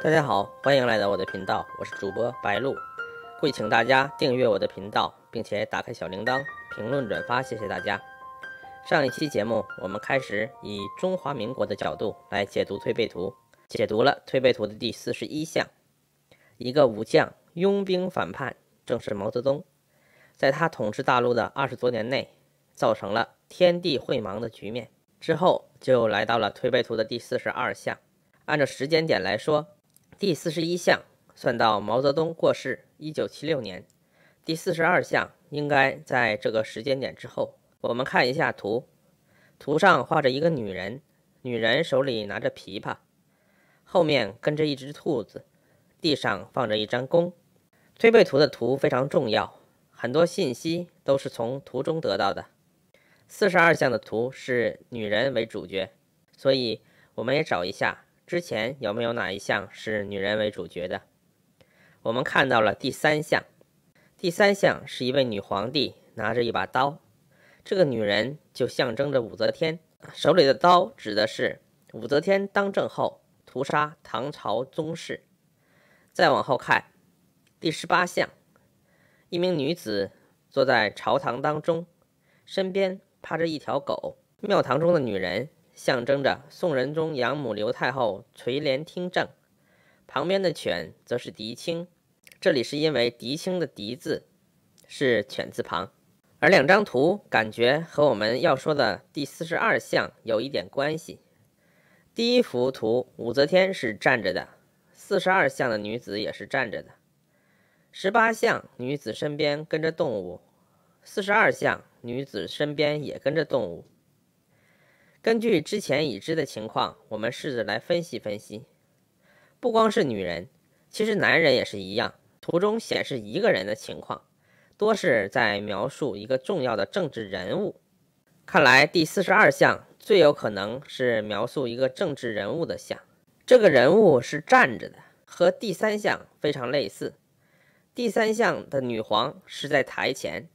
大家好，欢迎来到我的频道，我是主播白露。跪请大家订阅我的频道，并且打开小铃铛、评论、转发，谢谢大家。上一期节目，我们开始以中华民国的角度来解读推背图，解读了推背图的第四十一项，一个武将拥兵反叛，正是毛泽东。在他统治大陆的二十多年内，造成了天地会盲的局面。之后就来到了推背图的第四十二项，按照时间点来说。第四十一项算到毛泽东过世，一九七六年。第四十二项应该在这个时间点之后。我们看一下图，图上画着一个女人，女人手里拿着琵琶，后面跟着一只兔子，地上放着一张弓。推背图的图非常重要，很多信息都是从图中得到的。四十二项的图是女人为主角，所以我们也找一下。之前有没有哪一项是女人为主角的？我们看到了第三项，第三项是一位女皇帝拿着一把刀，这个女人就象征着武则天，手里的刀指的是武则天当政后屠杀唐朝宗室。再往后看，第十八项，一名女子坐在朝堂当中，身边趴着一条狗，庙堂中的女人。象征着宋仁宗养母刘太后垂帘听政，旁边的犬则是狄青。这里是因为狄青的“狄”字是犬字旁，而两张图感觉和我们要说的第四十二项有一点关系。第一幅图，武则天是站着的，四十二项的女子也是站着的。十八项女子身边跟着动物，四十二项女子身边也跟着动物。根据之前已知的情况，我们试着来分析分析。不光是女人，其实男人也是一样。图中显示一个人的情况，多是在描述一个重要的政治人物。看来第四十二项最有可能是描述一个政治人物的像。这个人物是站着的，和第三项非常类似。第三项的女皇是在台前，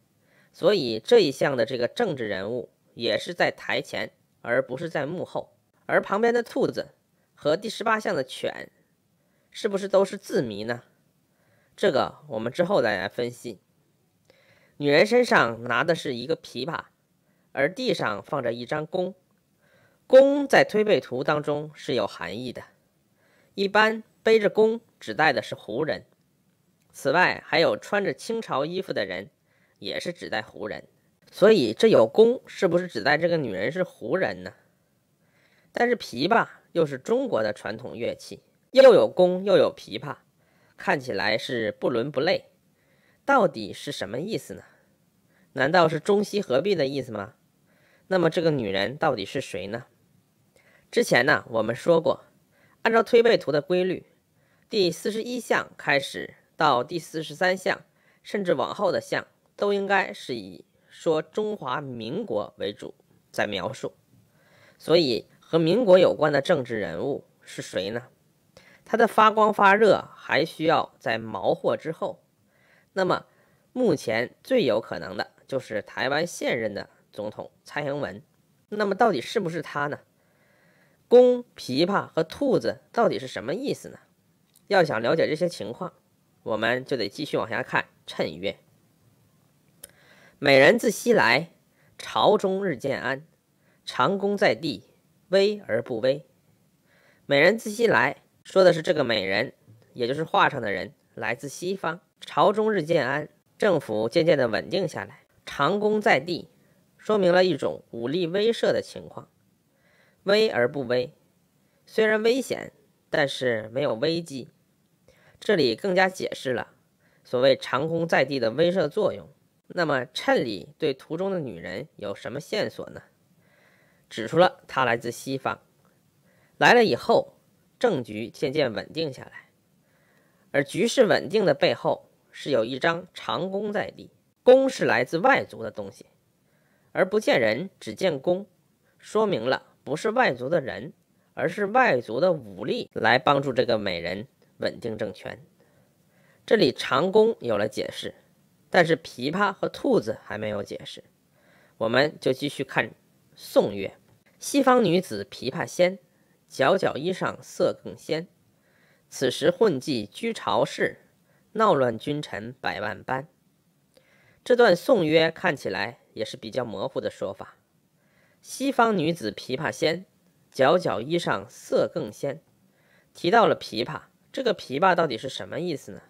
所以这一项的这个政治人物也是在台前。而不是在幕后，而旁边的兔子和第十八项的犬，是不是都是字谜呢？这个我们之后再来分析。女人身上拿的是一个琵琶，而地上放着一张弓。弓在推背图当中是有含义的，一般背着弓指代的是胡人。此外，还有穿着清朝衣服的人，也是指代胡人。所以这有弓，是不是指代这个女人是胡人呢？但是琵琶又是中国的传统乐器，又有弓又有琵琶，看起来是不伦不类，到底是什么意思呢？难道是中西合璧的意思吗？那么这个女人到底是谁呢？之前呢我们说过，按照推背图的规律，第四十一项开始到第四十三项，甚至往后的项都应该是以。说中华民国为主，在描述，所以和民国有关的政治人物是谁呢？它的发光发热还需要在毛货之后，那么目前最有可能的就是台湾现任的总统蔡英文。那么到底是不是他呢？弓、琵琶和兔子到底是什么意思呢？要想了解这些情况，我们就得继续往下看。趁月。美人自西来，朝中日渐安，长功在地，威而不威。美人自西来，说的是这个美人，也就是画上的人，来自西方。朝中日渐安，政府渐渐的稳定下来。长功在地，说明了一种武力威慑的情况。威而不威，虽然危险，但是没有危机。这里更加解释了所谓长弓在地的威慑作用。那么，衬里对图中的女人有什么线索呢？指出了她来自西方，来了以后，政局渐渐稳定下来。而局势稳定的背后是有一张长弓在地，弓是来自外族的东西，而不见人，只见弓，说明了不是外族的人，而是外族的武力来帮助这个美人稳定政权。这里长弓有了解释。但是琵琶和兔子还没有解释，我们就继续看宋乐。西方女子琵琶仙，皎皎衣裳色更鲜。此时混迹居朝室，闹乱君臣百万般。这段宋乐看起来也是比较模糊的说法。西方女子琵琶仙，皎皎衣裳色更鲜。提到了琵琶，这个琵琶到底是什么意思呢？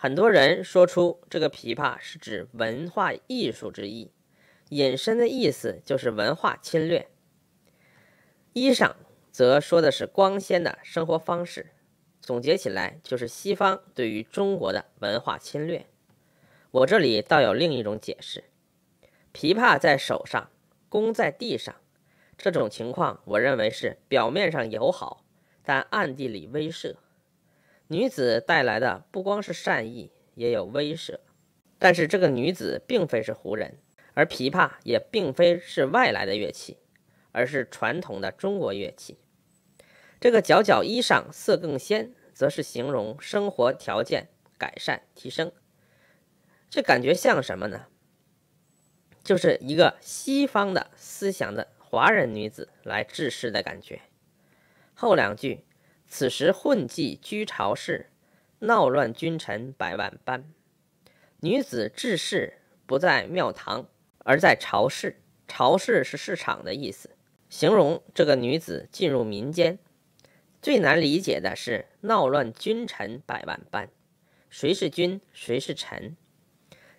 很多人说出这个琵琶是指文化艺术之意，引申的意思就是文化侵略。衣裳则说的是光鲜的生活方式，总结起来就是西方对于中国的文化侵略。我这里倒有另一种解释：琵琶在手上，弓在地上，这种情况我认为是表面上友好，但暗地里威慑。女子带来的不光是善意，也有威慑。但是这个女子并非是胡人，而琵琶也并非是外来的乐器，而是传统的中国乐器。这个“皎皎衣裳色更鲜”则是形容生活条件改善提升。这感觉像什么呢？就是一个西方的思想的华人女子来治世的感觉。后两句。此时混迹居朝室，闹乱君臣百万般。女子志士不在庙堂，而在朝市。朝市是市场的意思，形容这个女子进入民间。最难理解的是闹乱君臣百万般。谁是君？谁是臣？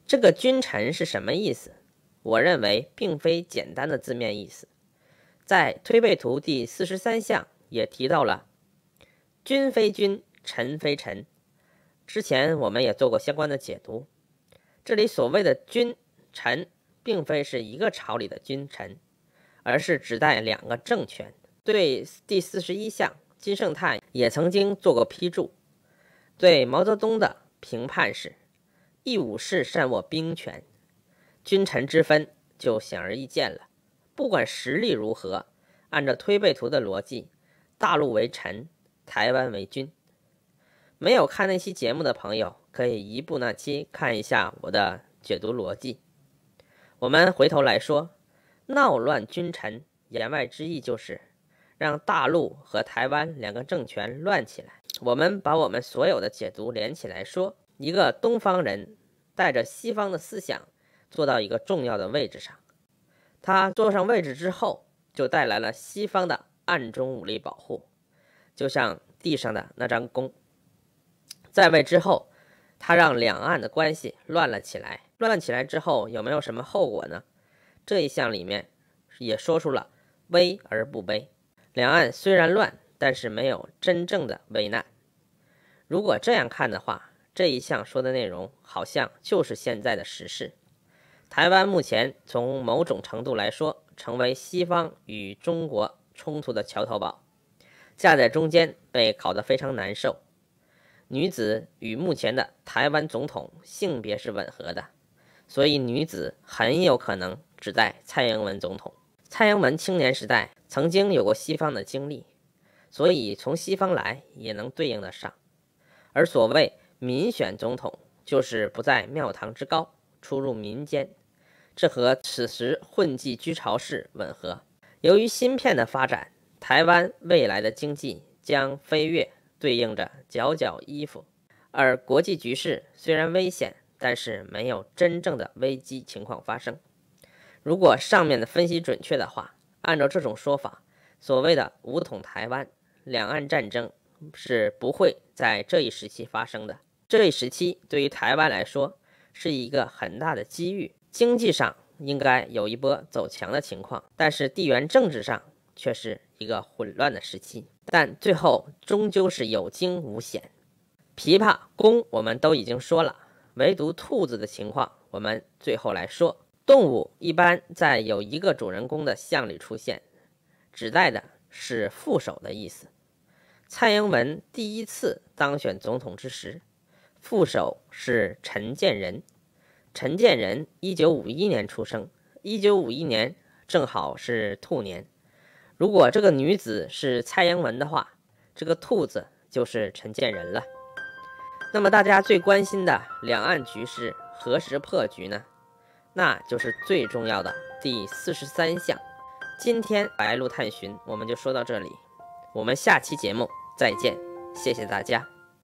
这个君臣是什么意思？我认为并非简单的字面意思。在《推背图》第四十三项也提到了。君非君，臣非臣。之前我们也做过相关的解读。这里所谓的君臣，并非是一个朝里的君臣，而是指代两个政权。对第四十一项，金圣叹也曾经做过批注。对毛泽东的评判是：一武士善握兵权，君臣之分就显而易见了。不管实力如何，按照推背图的逻辑，大陆为臣。台湾为君，没有看那期节目的朋友，可以移步那期看一下我的解读逻辑。我们回头来说，闹乱君臣，言外之意就是让大陆和台湾两个政权乱起来。我们把我们所有的解读连起来说，一个东方人带着西方的思想坐到一个重要的位置上，他坐上位置之后，就带来了西方的暗中武力保护。就像地上的那张弓，在位之后，他让两岸的关系乱了起来。乱起来之后，有没有什么后果呢？这一项里面也说出了危而不危，两岸虽然乱，但是没有真正的危难。如果这样看的话，这一项说的内容好像就是现在的时事。台湾目前从某种程度来说，成为西方与中国冲突的桥头堡。架在中间，被烤得非常难受。女子与目前的台湾总统性别是吻合的，所以女子很有可能指代蔡英文总统。蔡英文青年时代曾经有过西方的经历，所以从西方来也能对应得上。而所谓民选总统，就是不在庙堂之高，出入民间，这和此时混迹居巢氏吻合。由于芯片的发展。台湾未来的经济将飞跃，对应着脚脚衣服。而国际局势虽然危险，但是没有真正的危机情况发生。如果上面的分析准确的话，按照这种说法，所谓的“武统台湾”、两岸战争是不会在这一时期发生的。这一时期对于台湾来说是一个很大的机遇，经济上应该有一波走强的情况，但是地缘政治上却是。一个混乱的时期，但最后终究是有惊无险。琵琶弓我们都已经说了，唯独兔子的情况，我们最后来说。动物一般在有一个主人公的像里出现，指代的是副手的意思。蔡英文第一次当选总统之时，副手是陈建仁。陈建仁一九五一年出生，一九五一年正好是兔年。如果这个女子是蔡英文的话，这个兔子就是陈建仁了。那么大家最关心的两岸局势何时破局呢？那就是最重要的第四十三项。今天白鹿探寻我们就说到这里，我们下期节目再见，谢谢大家。